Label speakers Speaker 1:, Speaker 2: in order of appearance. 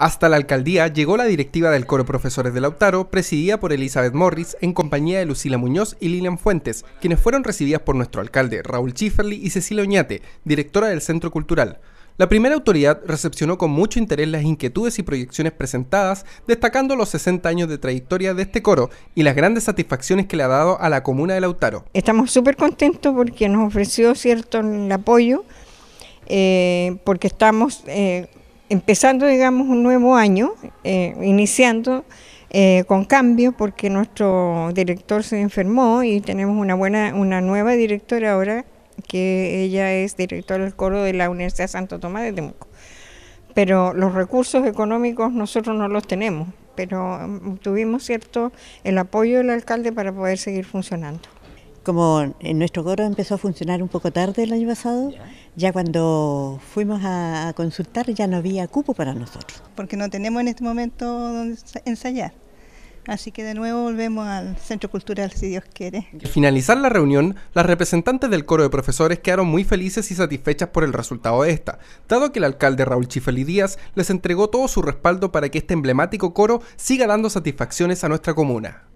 Speaker 1: Hasta la alcaldía llegó la directiva del Coro Profesores de Lautaro, presidida por Elizabeth Morris, en compañía de Lucila Muñoz y Lilian Fuentes, quienes fueron recibidas por nuestro alcalde Raúl Chiferly y Cecilia Oñate, directora del Centro Cultural. La primera autoridad recepcionó con mucho interés las inquietudes y proyecciones presentadas, destacando los 60 años de trayectoria de este coro y las grandes satisfacciones que le ha dado a la comuna de Lautaro.
Speaker 2: Estamos súper contentos porque nos ofreció cierto apoyo, eh, porque estamos eh, empezando, digamos, un nuevo año, eh, iniciando eh, con cambios, porque nuestro director se enfermó y tenemos una buena, una nueva directora ahora, que ella es directora del coro de la Universidad Santo Tomás de Temuco. Pero los recursos económicos nosotros no los tenemos, pero mm, tuvimos cierto el apoyo del alcalde para poder seguir funcionando como en nuestro coro empezó a funcionar un poco tarde
Speaker 3: el año pasado, ya cuando fuimos a consultar ya no había cupo para nosotros. Porque no tenemos en este momento donde ensayar. Así que de nuevo volvemos al Centro Cultural, si Dios quiere. Al
Speaker 1: finalizar la reunión, las representantes del coro de profesores quedaron muy felices y satisfechas por el resultado de esta, dado que el alcalde Raúl Chifeli Díaz les entregó todo su respaldo para que este emblemático coro siga dando satisfacciones a nuestra comuna.